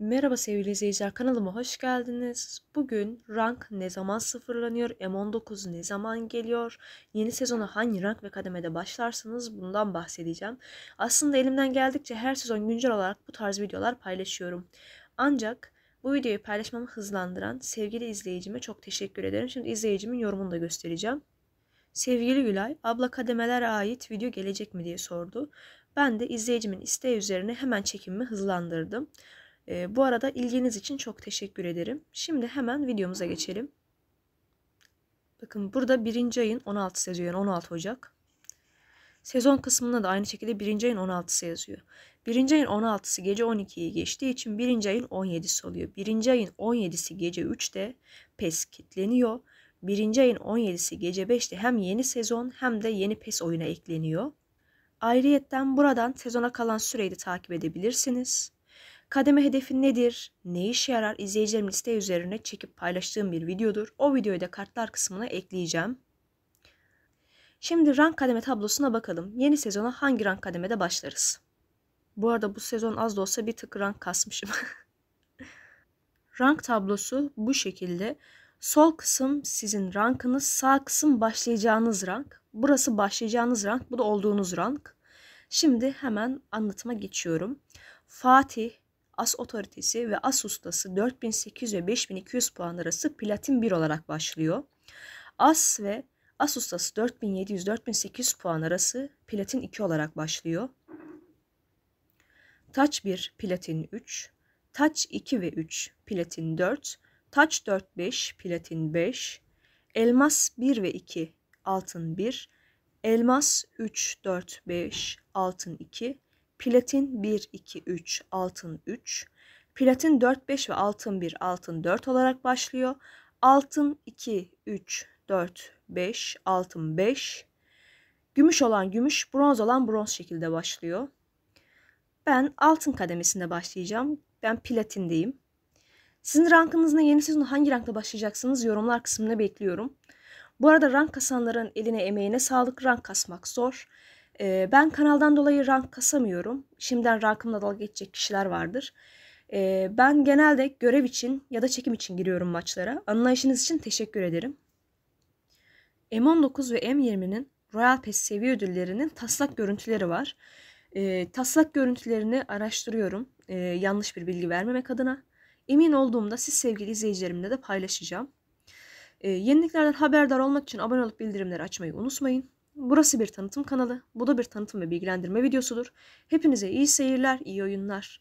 Merhaba sevgili izleyiciler kanalıma hoş geldiniz. Bugün rank ne zaman sıfırlanıyor, M19 ne zaman geliyor, yeni sezona hangi rank ve kademede başlarsınız bundan bahsedeceğim. Aslında elimden geldikçe her sezon güncel olarak bu tarz videolar paylaşıyorum. Ancak bu videoyu paylaşmamı hızlandıran sevgili izleyicime çok teşekkür ederim. Şimdi izleyicimin yorumunu da göstereceğim. Sevgili Gülay, abla kademelere ait video gelecek mi diye sordu. Ben de izleyicimin isteği üzerine hemen çekimimi hızlandırdım. Ee, bu arada ilginiz için çok teşekkür ederim. Şimdi hemen videomuza geçelim. Bakın burada birinci ayın 16 yazıyor. Yani 16 Ocak. Sezon kısmında da aynı şekilde birinci ayın 16'sı yazıyor. Birinci ayın 16'sı gece 12'yi geçtiği için birinci ayın 17'si oluyor. Birinci ayın 17'si gece 3'te PES kitleniyor. Birinci ayın 17'si gece 5'te hem yeni sezon hem de yeni PES oyuna ekleniyor. Ayrıyetten buradan sezona kalan süreyi de takip edebilirsiniz. Kademe hedefi nedir? Ne işe yarar? İzleyicilerim liste üzerine çekip paylaştığım bir videodur. O videoyu da kartlar kısmına ekleyeceğim. Şimdi rank kademe tablosuna bakalım. Yeni sezona hangi rank kademede başlarız? Bu arada bu sezon az da olsa bir tık rank kasmışım. rank tablosu bu şekilde. Sol kısım sizin rankınız, sağ kısım başlayacağınız rank. Burası başlayacağınız rank, bu da olduğunuz rank. Şimdi hemen anlatıma geçiyorum. Fatih, as otoritesi ve as ustası 4800 ve 5200 puan arası platin 1 olarak başlıyor. As ve as ustası 4700-4800 puan arası platin 2 olarak başlıyor. Taç 1 platin 3, taç 2 ve 3 platin 4, taç 4 5 platin 5, elmas 1 ve 2 altın 1, elmas 3 4 5 altın 2, platin 1, 2, 3, altın 3, platin 4, 5 ve altın 1, altın 4 olarak başlıyor. Altın 2, 3, 4, 5, altın 5, gümüş olan gümüş, bronz olan bronz şekilde başlıyor. Ben altın kademesinde başlayacağım. Ben platindeyim. Sizin rankınız ne? Yeni sezonu hangi rankla başlayacaksınız? Yorumlar kısmında bekliyorum. Bu arada rank kasanların eline emeğine sağlık. Rank kasmak zor. Ee, ben kanaldan dolayı rank kasamıyorum. Şimdiden rankımla dalga geçecek kişiler vardır. Ee, ben genelde görev için ya da çekim için giriyorum maçlara. Anlayışınız için teşekkür ederim. M19 ve M20'nin Royal Pass seviye ödüllerinin taslak görüntüleri var. Ee, taslak görüntülerini araştırıyorum. yanlış bir bilgi vermemek adına. Emin olduğumda siz sevgili izleyicilerimle de paylaşacağım. yeniliklerden haberdar olmak için abone olup bildirimleri açmayı unutmayın. Burası bir tanıtım kanalı, bu da bir tanıtım ve bilgilendirme videosudur. Hepinize iyi seyirler, iyi oyunlar.